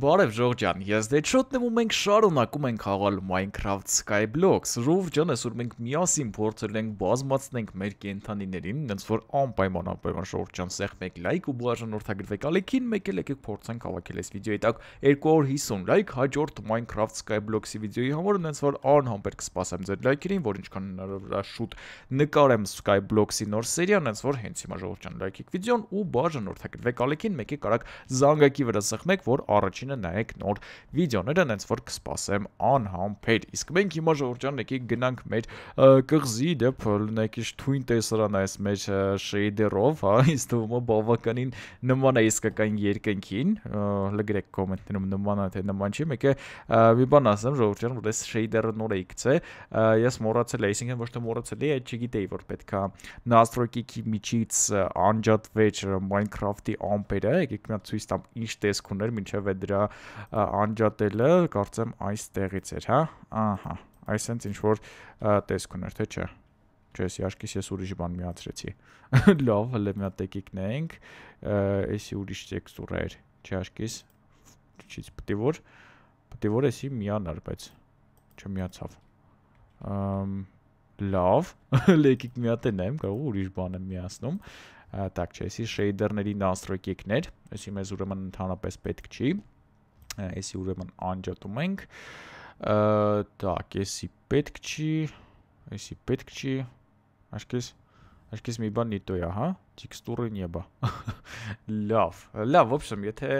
Բարև ժողջան, ես Դեչոտն եմ ու մենք շարունակում ենք խաղալ Minecraft Skyblock։ Սրով ջան, այսօր մենք միասին փորձել ենք բազմացնենք մեր կենթանիներին, ոնց որ անպայման անպայման ժողջան սեղ մեկ լայք ու բաժանորդագրվեք ալիքին, մեկ էլ եկեք փորձենք հավաքել այս վիդեոյի տակ 250 լայք հաջորդ Minecraft Skyblock-ի վիդեոյի համար, ոնց որ անհամբեր կսպասեմ ձեր լայքերին, որ ինչքան հնարավոր է շուտ նկարեմ Skyblock-ի նոր սերիան, ոնց որ հենց հիմա ժողջան լայքիկ վիդեոն ու բաժանորդագրվեք ալիքին, մեկ էլ կարակ զանգակի վրա սեղմեք, որ առաջ առաջինը նայեք նոր վիդեոները, հենց որ կսպասեմ անհամբեր։ Իսկ մենք հիմա ժողովրդան եկեք գնանք մեր կղզի դեպ լնակիչ թույն տեսրան այս մեր շեյդերով, հա, ինձ թվում է բավականին նման է իսկական երկնքին։ Լգրեք կոմենտներում նման է թե նման չի, մեկ է մի բան ասեմ ժողովրդան, որ այս շեյդերը նոր է գցե, ես մոռացել էի, այսինքն ոչ թե մոռացել էի, այդ չգիտեի, որ պետքա настройки-ի միջից անջատվեր Minecraft-ի ամպերը, եկեք մի հատ ցույց տամ ինչ տեսք ուներ, ինչև է դրա իր անջատելը, կարծեմ այստեղից էր, հա? Ահա, այսինքն ինչ որ տեսք ուներ, թե չէ։ Չես իաշկիս ես ուրիշ բան միացրեցի։ Լավ, հələ մի հատ տեկիկ նայենք։ Էսի ուրիշ տեքստուր էր, չէ՞ իաշկիս։ Չից պիտի որ պիտի որ էսի միանար, բայց չմիացավ։ Ամ լավ, լեկիկ մի հատ նայեմ, կարող ուրիշ բան եմ միացնում։ Так, չէ, էսի shader-ների настройки-կներ, էսի մեզ ուրեմն ընդհանրապես պետք չի էսի ուրեմն անջատում ենք տակ էսի պետք չի էսի պետք չի աշկես աշկես մի բան նիտոյա հա տեքստուրը նեբա լավ լավ ոբշեմ եթե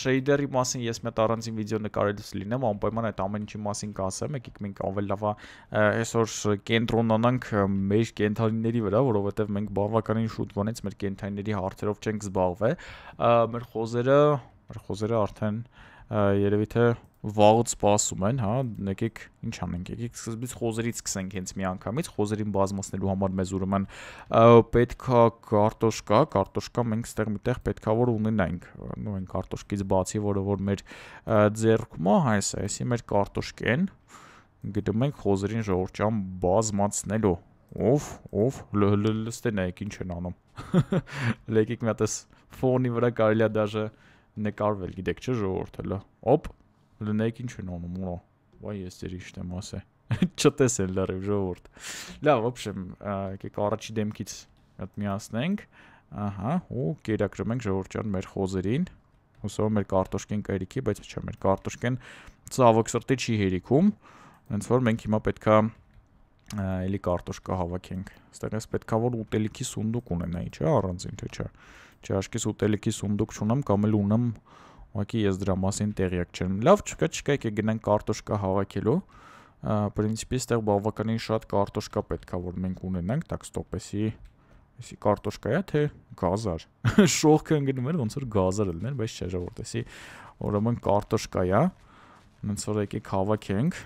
շեյդերի մասին ես մետ առանձին վիդեո նկարելուց լինեմ անպայման այդ ամեն ինչի մասին կասեմ եկեք մենք ավել լավա այսօր կենտրոնանանք մեր կենթանիների վրա որովհետև մենք բավականին շուտ վանից մեր կենթանիների հարցերով չենք զբաղվել մեր խոզերը մեր խոզերը արդեն երևի թե վաղուց սպասում են, հա, եկեք ինչ անենք, եկեք սկզբից խոզերից սկսենք հենց մի անգամից, խոզերին բազմացնելու համար մեզ ուրեմն պետքա կարտոշկա, կարտոշկա մենք ստեղ միտեղ պետքա որ ունենանք, նո այն կարտոշկից բացի, որը որ մեր ձեռքում է, հա, այս է, այսի մեր կարտոշկեն գտնում ենք խոզերին ժողովրդյան բազմացնելու Ով, ով, լստեն եք ինչ են անում։ Լեկիկ մի հատ էս ֆոնի վրա կարելի է դաժե նկարվել, գիտեք չէ, ժողովուրդը լա։ Օպ, լնեք ինչ են անում, ուրա։ Վայ, ես ձեր իշտ եմ ասե։ Չտեսել լավ ժողովուրդ։ Լավ, ոբշեմ, եկեք առաջի դեմքից հետ միացնենք։ Ահա, ու կերակրում ենք ժողովուրդ ջան մեր խոզերին։ Հուսով մեր կարտոշկեն կերիքի, բայց չէ, մեր կարտոշկեն ցավոք սրտի չի հերիքում։ Հենց որ մենք հիմա պետքա էլի կարտոշկա հավաքենք։ Այստեղ էս պետքա որ ուտելիքի սունդուկ ունենայի, չէ՞, առանձին, թե՞ չէ։ Չաշկիս ուտելիքի սունդուկ չունեմ կամ էլ ունեմ, ուղղակի ես դրա մասին տեղյակ չեմ։ Լավ, չկա, չկա, եկեք գնանք կարտոշկա հավաքելու։ Պրինցիպի այստեղ բավականին շատ կարտոշկա պետքա որ մենք ունենանք, так ստոպեսի Էսի կարտոշկա է թե գազար։ Շողքը ընկնում էր ոնց որ գազար լիներ, բայց չէ ժողովրդեսի։ Ուրեմն կարտոշկա է։ Ոնց որ եկեք հավաքենք։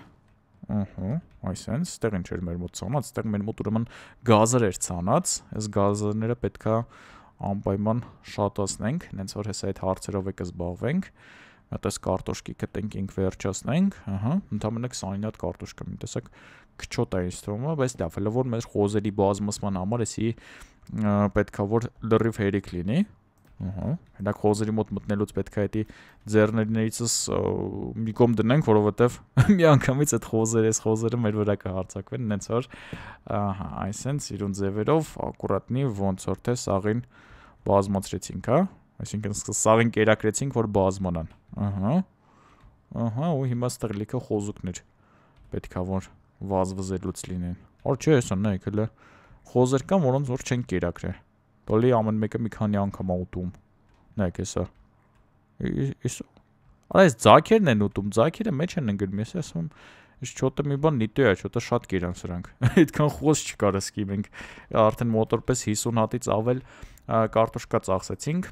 Ահա, այսինքն, ստեղ ինչ էր մեր մոտ ցանած, ստեղ մեր մոտ ուրեմն գազար էր ցանած, այս գազարները պետքա անպայման շատացնենք, հենց որ հեսա այդ հարցերով եկը զբաղվենք այդպես կարտոշկի կտենք ինք վերջացնենք, ահա, ընդամենը 29 հատ կարտոշկ կա, մի տեսակ քչոտ է ինստրումը, բայց դա վելը որ մեր խոզերի բազմացման համար էսի պետքա որ լրիվ հերիք լինի, Ահա, հենա խոզերի մոտ մտնելուց պետք է դի ձեռներիներիցս մի կողմ դնենք, որովհետև մի անգամից այդ խոզերը, այս խոզերը մեր վրա կհարցակվեն, նենց որ ահա, այսենց իրուն ձևերով ակուրատնի ոնց որ թե սաղին բազմացրեցինք, հա։ Այսինքն սարեն կերակրեցինք, որ բազմանան։ Ահա։ Ահա, ու հիմա ստերլիկը խոզուկներ պետքա որ վազվզելուց լինեն։ Որ չէ, հեսա նայեք, հələ խոզեր կան, որոնց որ չեն կերակրել։ Տոլի ամեն մեկը մի քանի անգամ ա ուտում։ Նայեք, հեսա։ Իս Արա այս ձակերն են ուտում, ձակերը մեջ են ընկնում, ես ասում Իս չոտը մի բան նիտո է, չոտը շատ կերան սրանք։ Այդքան խոս չկար ասքի մենք արդեն մոտորպես 50 հատից ավել կարտոշկա ծախսեցինք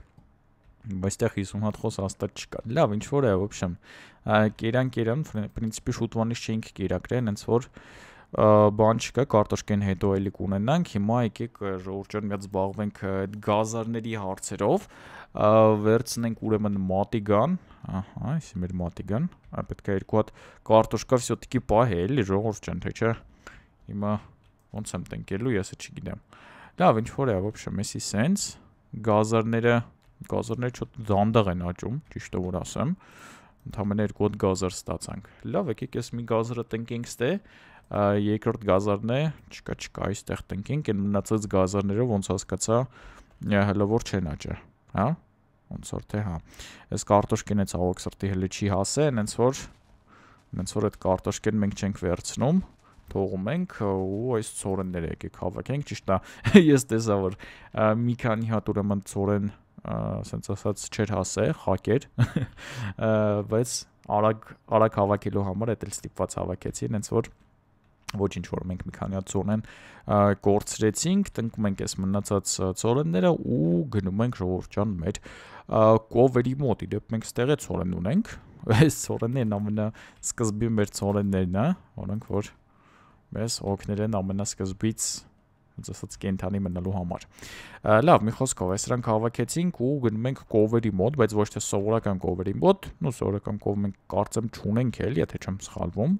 այստեղ 50 հատ խոս հաստատ չկա։ Լավ, ինչ որ է, ոբշեմ։ Կերան կերան, principi շուտվանից չենք կերակրել, հենց որ բան չկա, կարտոշկեն հետո էլի կունենանք։ Հիմա եկեք ժողովուրդ ջան միած զբաղվենք այդ գազարների հարցերով, վերցնենք ուրեմն մատիգան, ահա, այսի մեր մատիգան, պետք է երկու հատ կարտոշկա всё-таки պահել, ժողովուրդ ջան, թե չէ։ Հիմա ոնց եմ տնկելու, ես չգիտեմ։ Ա Լավ, ինչ որ է, вообще, մեսի սենց գազերները, գազերները չոտ դանդաղ են աճում, ճիշտը որ ասեմ։ Ընդամենը երկու հատ գազեր ստացանք։ Լավ, եկեք էս մի գազերը տնկենք ստե, երկրորդ գազարն է, չկա, չկա, այստեղ տնկենք, այն մնացած գազարները ոնց հասկացա, հələ որ չեն աճը, հա? Ոնց որ թե հա։ Այս կարտոշկին է ցավոք սրտի հələ չի հասե, այնց որ այնց որ այդ կարտոշկեն մենք չենք վերցնում, թողում ենք ու այս ծորենները եկեք հավաքենք, ճիշտ է։ Ես տեսա որ մի քանի հատ ուրեմն ծորեն, ասենց ասած, չէր հասել, հակեր, բայց արագ արագ հավաքելու համար էդ էլ ստիպված հավաքեցի, այնց որ ոչինչ որ մենք մի քանի հատ ծորեն կորցրեցինք, տնկում ենք այս մնացած ծորենները ու գնում ենք ժողովրդան մեր կովերի մոտ, իդեպ մենք ստեղե ծորեն ունենք, այս ծորեններն ամենա սկզբի մեր ծորեններն է, որոնք որ մեզ օգնել են ամենասկզբից ոնց ասած կենթանի մնալու համար։ Լավ, մի խոսքով, այս դրանք հավաքեցինք ու գնում ենք կովերի մոտ, բայց ոչ թե սովորական կովերի մոտ, նո սովորական կով մենք կարծեմ չունենք էլ, եթե չեմ սխալվում։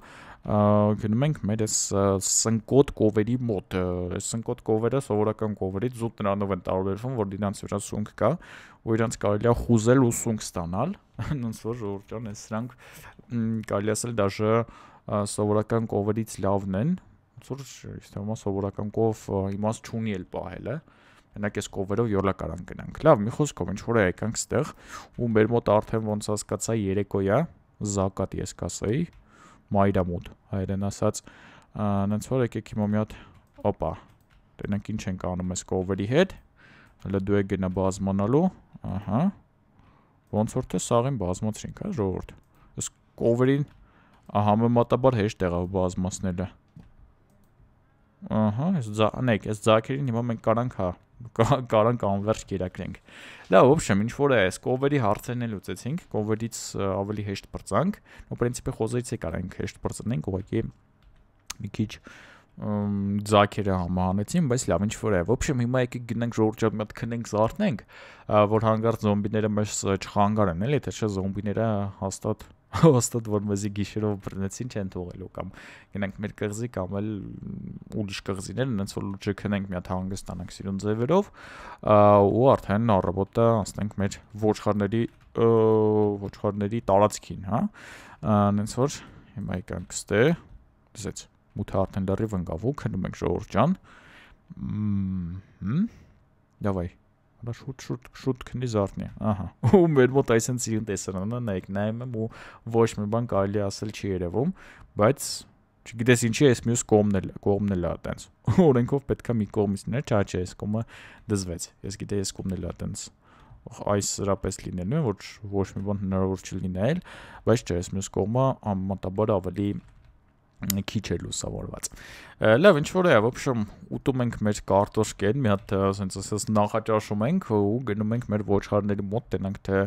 Գնում ենք մեր այս սնկոտ կովերի մոտ։ Այս սնկոտ կովերը սովորական կովերից զուտ նրանով են տարբերվում, որ դրանց վրա սունկ կա, ու իրանց կարելի է խուզել ու սունկ ստանալ, ոնց որ ժողովրդան այս սրանք կարելի ասել դաժե սովորական կովերից լավն են ոնց որ ես թվում է սովորական կով իմաստ չունի էլ պահելը մենակ էս կովերով յոլա կարան գնանք լավ մի խոսքով ինչ որ է եկանք ստեղ ու մեր մոտ արդեն ոնց հասկացա երեկոյա զակատ ես կասեի մայրա մոտ հայերեն ասած այնց որ եկեք հիմա մի հատ օպա տենանք ինչ ենք անում այս կովերի հետ հələ դու է գնա բազմանալու ահա ոնց որ թե սաղին բազմացրինք հա ժողովուրդ այս կովերին համեմատաբար հեշտ եղավ բազմացնելը։ Ահա, այս ձանեք, այս ձակերին հիմա մենք կարանք հա կարանք անվերջ կերակրենք։ Լավ, ոբշեմ, ինչ որ է, այս կովերի հարցերն էլ լուծեցինք, կովերից ավելի հեշտ բրցանք, ու պրինցիպի խոզերից է կարանք հեշտ բրցնենք, ուղղակի մի քիչ ձակերը համահանեցին, բայց լավ ինչ որ է։ Ոբշեմ հիմա եկեք գնանք ժորջա մի հատ քնենք զարթնենք, որ հանգարտ զոմբիները մեզ չխանգարեն, էլի, թե չէ զոմբիները հաստատ հաստատ որ մեզի գիշերով բռնեցին չեն թողելու կամ գնանք մեր կղզի կամ էլ ուրիշ կղզիներ այնց որ լուրջը քնենք մի հատ հանգստանանք սիրուն ձևերով ու արդեն առավոտը անցնենք մեր ոչխարների ոչխարների տարածքին հա այնց որ հիմա եկանք ստե դեսեց մութը արդեն լրիվ ընկավ ու քնում ենք ժողովուրդ ջան Դավայ Հա շուտ շուտ շուտ քնի զարթնի։ Ահա։ Ու մեր մոտ այսենց իրեն տեսանանը նայեք, նայում եմ ու ոչ մի բան կարելի ասել չի երևում, բայց չգիտես ինչի էս մյուս կողմն էլ կողմն էլ է այտենց։ Օրենքով պետքա մի կողմից ներ, չա չէ, էս կողմը դզվեց։ Ես գիտեի էս կողմն էլ է այտենց այս սրապես լինելու է, որ ոչ մի բան հնարավոր չլինի այլ, բայց չէ, էս մյուս կողմը ամենատաբար ավելի քիչ է լուսավորված։ Լավ, ինչ որ է, ոբշեմ ուտում ենք մեր կարտոշկեն, մի հատ ասենց ասես նախաճաշում ենք ու գնում ենք մեր ոչխարների մոտ, տենանք թե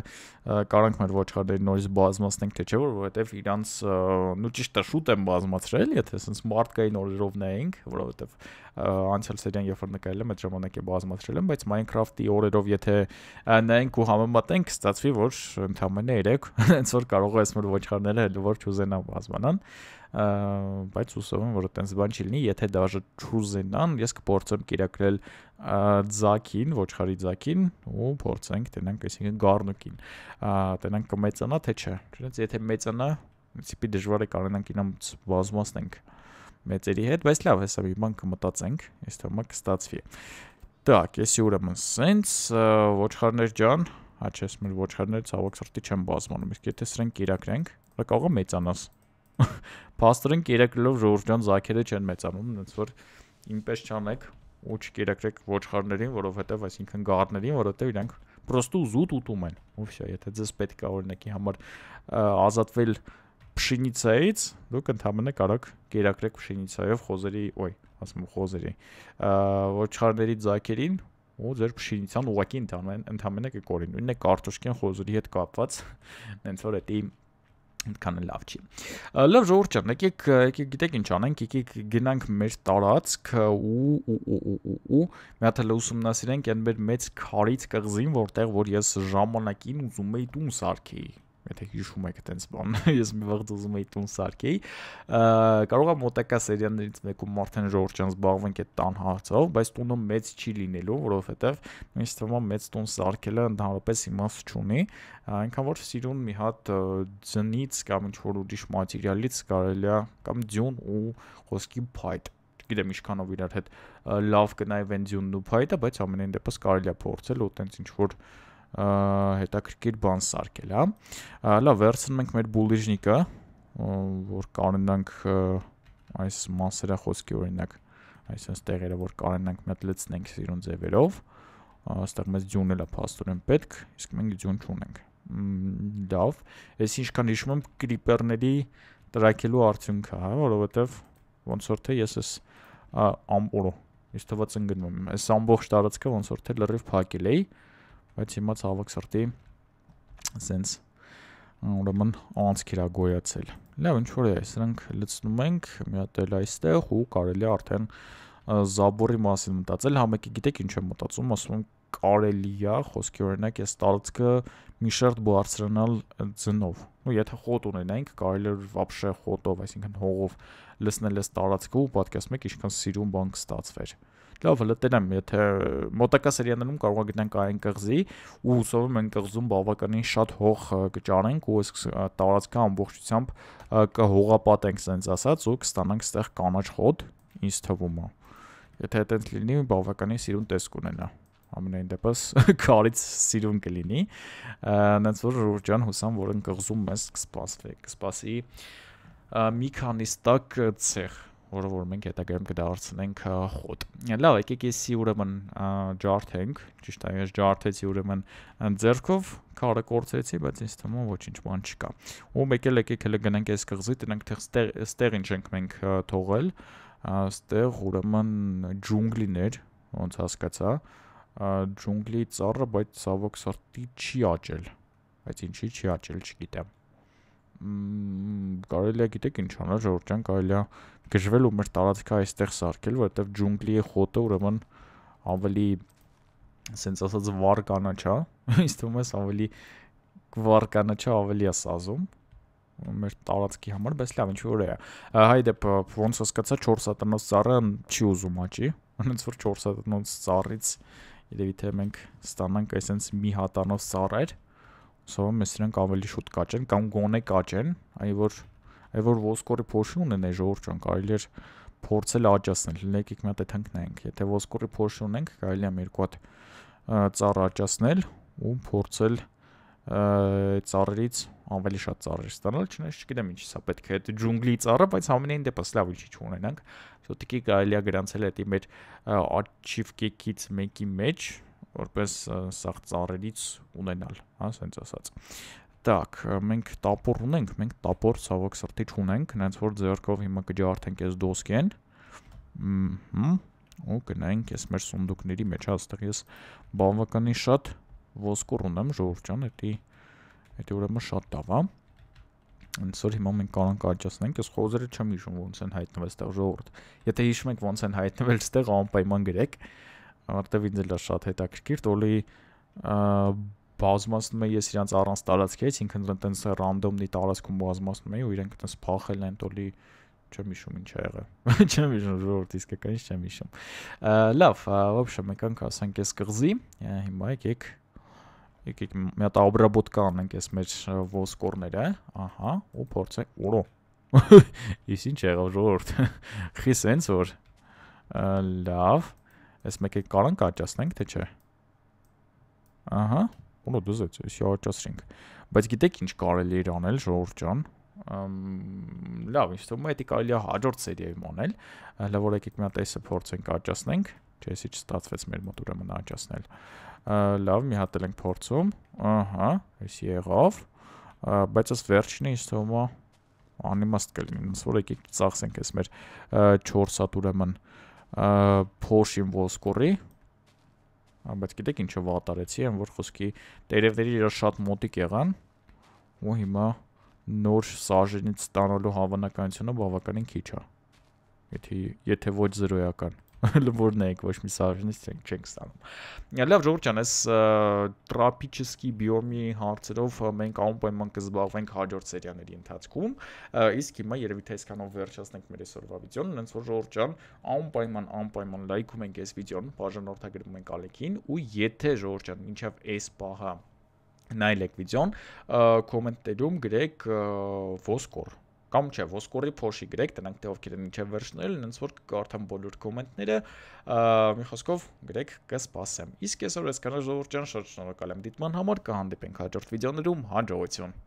կարանք մեր ոչխարների նորից բազմացնենք թե չէ, որովհետև իրանց նու ճիշտ է շուտ են բազմացրել, եթե ասենց մարդկային օրերով նայենք, որովհետև անցյալ սերիան երբ որ նկարել եմ, այդ ժամանակ է բազմացրել եմ, բայց Minecraft-ի օրերով եթե նայենք ու համեմատենք, ստացվի որ ընդամենը 3, հենց որ կարող է ասել ոչխարները հելը որ չուզենա բազմանան բայց հուսով եմ որ այտենց բան չլինի եթե դաժը չուզենան ես կփորձեմ կիրակրել ձակին ոչխարի ձակին ու փորձենք տենանք այսինքն գառնուկին տենանք կմեծանա թե չէ չնայած եթե մեծանա principi դժվար է կարենանք իրան բազմացնենք մեծերի հետ բայց լավ հեսա մի բան կմտածենք ես թեմա կստացվի Так, ես ուրեմն սենց ոչխարներ ջան, հա չես մեր ոչխարները ցավոք սրտի չեմ բազմանում, իսկ եթե սրանք կիրակրենք, կարող է մեծանաս։ Փաստորեն կերակրելով Ժորժյան Զաքերը չեն մեծանում, ոնց որ ինպես չանեք ու չկերակրեք ոչխարներին, որովհետև այսինքն գարդներին, որովհետև իրանք պրոստո զուտ ուտում են։ Ու վсё, եթե ձեզ պետք է օրինակի համար ազատվել փշինիցայից, դուք ընդհանրապես կարող կերակրեք փշինիցայով խոզերի, ոյ, ասում եմ խոզերի, ոչխարների ձակերին ու ձեր փշինիցան ուղակի ընդհանրապես ընդհանրապես կկորին։ Նույնն է կարտոշկյան խոզերի հետ կապված, այնց որ դա այդքան էլ լավ չի։ Լավ ժողովուրդ ջան, եկեք եկեք գիտեք ինչ անենք, եկեք գնանք մեր տարածք ու ու ու ու ու մի հատ հələ ուսումնասիրենք այն մեր մեծ քարից կղզին, որտեղ որ ես ժամանակին ուզում էի տուն սարքեի եթե հիշում եք այդպես բան, ես մի վաղ ուզում էի տուն սարքեի։ Կարող է մոտակա սերիաներից մեկում Մարտին Ժորջան զբաղվենք այդ տան հարցով, բայց տունը մեծ չի լինելու, որովհետև ինձ թվում է մեծ տուն սարքելը ընդհանրապես իմաստ չունի, այնքան որ սիրուն մի հատ ձնից կամ ինչ-որ ուրիշ մատերիալից կարելի է կամ ձյուն ու խոսքի փայտ գիտեմ ինչքանով իրար հետ լավ կնայվեն ձյունն ու փայտը, բայց ամենայն դեպս կարելի է փորձել ու տենց ինչ որ հետաքրքիր բան սարքել, հա։ Լավ, վերցնում ենք մեր բուլիժնիկը, որ կարենանք այս մասերա խոսքի օրինակ այսպես տեղերը որ կարենանք մենք լցնենք սիրուն ձևերով այստեղ մեզ ձյուն էլա փաստորեն պետք իսկ մենք ձյուն չունենք լավ ես ինչքան հիշում եմ կրիպերների տրակելու արդյունքը հա որովհետև ոնց որ թե ես էս ամորո ես թվաց ընկնում այս ամբողջ տարածքը ոնց որ թե լրիվ փակել էի բայց հիմա ցավոք սրտի սենց ուրեմն անցք իրա գոյացել։ Լավ, ինչ որ է, սրանք լցնում ենք, մի հատ էլ այստեղ ու կարելի արդեն զաբորի մասին մտածել, համակի գիտեք ինչ եմ մտածում, ասում եմ կարելի է խոսքի օրինակ այս տարածքը մի շերտ բարձրանալ ձնով։ Ու եթե խոտ ունենայինք, կարելի է վաբշե խոտով, այսինքն հողով լցնել այս տարածքը ու պատկասում եք ինչքան սիրուն բան կստացվեր լավ հələ տենեմ, եթե մոտակա սերիաներում կարող է գտնենք այն կղզի ու հուսով եմ կղզում բավականին շատ հող կճարենք ու այս տարածքը ամբողջությամբ կհողապատենք ասենց ասած ու կստանանք այդտեղ կանաչ խոտ, ինձ թվում է։ Եթե այդպես լինի, բավականին սիրուն տեսք ունենա ամենայն դեպս քարից սիրուն կլինի։ Այնց որ Ռուրջան հուսամ, որ ընկղզում մեզ կսպասվի, կսպասի մի քանի տակ ցեղ որը որ մենք հետագայում կդարձնենք խոտ։ Լավ, եկեք էսի ուրեմն ջարդենք, ճիշտ է, ես ջարդեցի ուրեմն ձերքով, քարը կորցրեցի, բայց ինձ թվում է ոչինչ բան չկա։ Ու մեկ էլ եկեք հələ գնանք այս կղզի, տնանք թե ստեղ ինչ ենք մենք թողել, ստեղ ուրեմն ջունգլիներ, ոնց հասկացա, ջունգլի ծառը, բայց ցավոք սրտի չի աճել, բայց ինչի չի աճել, չգիտեմ կարելի է գիտեք ինչ անել, ժողովրդյան կարելի է գժվել ու մեր տարածքը այստեղ սարքել, որովհետև ջունգլի խոտը ուրեմն ավելի ասենց ասած վառ կանաչա, ինձ թվում է ավելի վառ կանաչա ավելի է սազում մեր տարածքի համար, բայց լավ, ինչ որ է։ Հայ դեպ ոնց հասկացա 4 հատնոց ծառը չի ուզում աճի, ոնց որ 4 հատնոց ծառից երևի թե մենք ստանանք այսպես մի հատնոց ծառեր Սովորում ես սրանք ավելի շուտ կաճեն կամ գոնե կաճեն, այն որ այն որ ոսկորի փոշի ունեն այ ժողովուրդ ջան, կարելի էր փորձել աճացնել։ Լեկիկ մի հատ էթանք նայենք։ Եթե ոսկորի փոշի ունենք, կարելի է երկու հատ ծառ աճացնել ու փորձել ծառերից ավելի շատ ծառեր ստանալ, չնայած չգիտեմ ինչի սա պետք է այդ ջունգլի ծառը, բայց ամենայն դեպս լավ ինչի չունենանք։ Սոտիկի կարելի է գրանցել այդ մեր աչիվկեկից մեկի մեջ, մեջ որպես սաղ ծառերից ունենալ, հա, ասենց ասած։ Так, մենք տապոր ունենք, մենք տապոր ցավոք սրտի չունենք, հենց որ ձերքով հիմա կջարդենք այս դոսկեն։ Մհմ, ու գնանք այս մեր սունդուկների մեջ, հաստեղ ես բավականին շատ ոսկոր ունեմ, ժողովուրդ ջան, դա դա ուրեմն շատ լավ է։ Այսօր հիմա մենք կարող ենք աճացնենք, ես խոզերը չեմ հիշում ոնց են հայտնվել այդտեղ ժողովուրդ։ Եթե հիշում եք ոնց են հայտնվել այդտեղ, անպայման գրեք։ Ա որտեվ ինձ էլ է շատ հետաքրքիր, Տոլի բազմացնում է ես իրանց առանց տարածքի, այսինքն այնտենց ռանդոմնի տարածքում բազմացնում էի ու իրենք այնտենց փախել են Տոլի չեմ հիշում ինչ ա եղել։ Չեմ հիշում ժողովրդի իսկական չեմ հիշում։ Լավ, вообще մենք անք ասենք էս կղզի, հիմա եկեք եկեք մի հատ աբրաբոտկա անենք էս մեր ոսկորները, ահա, ու փորձենք օրո։ Իս ինչ եղավ ժողովուրդ։ Խիսենց որ լավ Այս մեկը կարանք աճացնենք, թե չէ։ Ահա, ունո դուզեց, էսի աճացրինք։ Բայց գիտեք ինչ կարելի էր անել, ժողովուրդ ջան։ Լավ, ինձ թվում է դա կարելի է հաջորդ սերիայում անել։ Հələ որ եկեք մի հատ էսը փորձենք աճացնենք, չէ՞ էսի չստացվեց մեր մոտ ուրեմն աճացնել։ Լավ, մի հատ էլ ենք փորձում։ Ահա, էսի եղավ։ Բայց այս վերջինը ինձ թվում է անիմաստ կլինի։ Ոնց որ եկեք ծախսենք էս մեր 4 հատ ուրեմն Porsche-ին ոսկորի, բայց գիտեք ինչը վատարեցի, այն որ խոսքի տերևների իրար շատ մոտիկ եղան ու հիմա նոր սաժենից ստանալու հավանականությունը բավականին քիչ է։ Եթե եթե ոչ զրոյական։ լվորն ենք, ոչ մի սարժնից չենք չենք ստանում։ Լավ, Ժորժ ջան, այս տրապիչսկի բիոմի հարցերով մենք անպայման կզբաղվենք հաջորդ սերիաների ընթացքում, իսկ հիմա երևի թե այսքանով վերջացնենք մեր այսօրվա վիդեոն, ոնց որ Ժորժ ջան, անպայման անպայման լայքում ենք այս վիդեոն, բաժանորդագրում ենք ալիքին ու եթե Ժորժ ջան, ինչև այս պահը նայել եք վիդեոն, կոմենտերում գրեք ոսկոր կամ չէ ոսկորի փոշի գրեք, դրանք թե ովքեր են ինչև վերջնել, ինձ որ կգարթամ բոլոր կոմենտները, մի խոսքով գրեք, կսպասեմ։ Իսկ այսօր այսքանը ժողովուրդ ջան, շատ շնորհակալ եմ դիտման համար, կհանդիպենք հաջորդ վիդեոներում, հաջողություն։